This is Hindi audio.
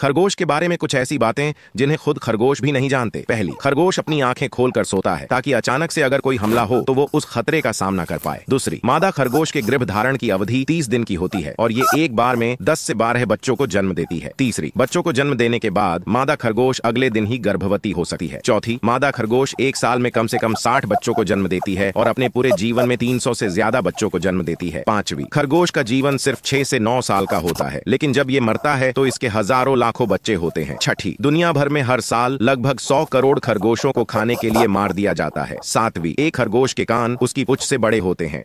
खरगोश के बारे में कुछ ऐसी बातें जिन्हें खुद खरगोश भी नहीं जानते पहली खरगोश अपनी आंखें खोलकर सोता है ताकि अचानक से अगर कोई हमला हो तो वो उस खतरे का सामना कर पाए दूसरी मादा खरगोश के गृह धारण की अवधि तीस दिन की होती है और ये एक बार में दस से बारह बच्चों को जन्म देती है तीसरी बच्चों को जन्म देने के बाद मादा खरगोश अगले दिन ही गर्भवती हो सकती है चौथी मादा खरगोश एक साल में कम से कम साठ बच्चों को जन्म देती है और अपने पूरे जीवन में तीन सौ ज्यादा बच्चों को जन्म देती है पांचवी खरगोश का जीवन सिर्फ छह से नौ साल का होता है लेकिन जब ये मरता है तो इसके हजारों लाखों बच्चे होते हैं छठी दुनिया भर में हर साल लगभग सौ करोड़ खरगोशों को खाने के लिए मार दिया जाता है सातवीं एक खरगोश के कान उसकी पुछ से बड़े होते हैं